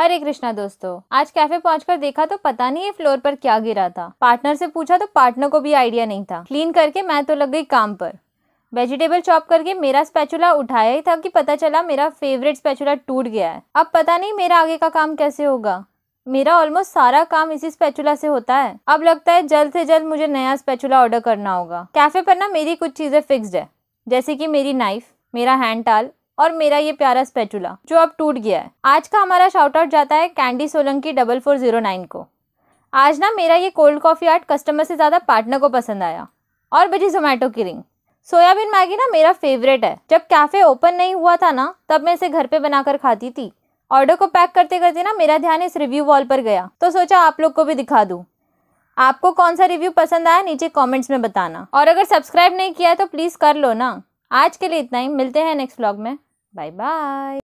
हरे कृष्णा दोस्तों आज कैफे पहुंचकर देखा तो पता नहीं ये फ्लोर पर क्या गिरा था पार्टनर से पूछा तो पार्टनर को भी आइडिया नहीं था क्लीन करके मैं तो लग गई काम पर वेजिटेबल चॉप करके मेरा स्पैचुला उठाया ही था कि पता चला मेरा फेवरेट स्पैचुला टूट गया है अब पता नहीं मेरा आगे का काम कैसे होगा मेरा ऑलमोस्ट सारा काम इसी स्पैचुला से होता है अब लगता है जल्द से जल्द मुझे नया स्पैचुला ऑर्डर करना होगा कैफे पर ना मेरी कुछ चीज़ें फिक्स्ड है जैसे कि मेरी नाइफ मेरा हैंड टाल और मेरा ये प्यारा स्पेचुला जो अब टूट गया है आज का हमारा शॉर्ट आउट जाता है Candy Solanki double four zero nine को आज ना मेरा ये कोल्ड कॉफ़ी आर्ट कस्टमर से ज़्यादा पार्टनर को पसंद आया और बजी जोमेटो की रिंग सोयाबीन मैगी ना मेरा फेवरेट है जब कैफ़े ओपन नहीं हुआ था ना तब मैं इसे घर पे बनाकर खाती थी ऑर्डर को पैक करते करते ना मेरा ध्यान इस रिव्यू वॉल पर गया तो सोचा आप लोग को भी दिखा दूँ आपको कौन सा रिव्यू पसंद आया नीचे कमेंट्स में बताना और अगर सब्सक्राइब नहीं किया है तो प्लीज़ कर लो ना आज के लिए इतना ही मिलते हैं नेक्स्ट ब्लॉग में Bye bye.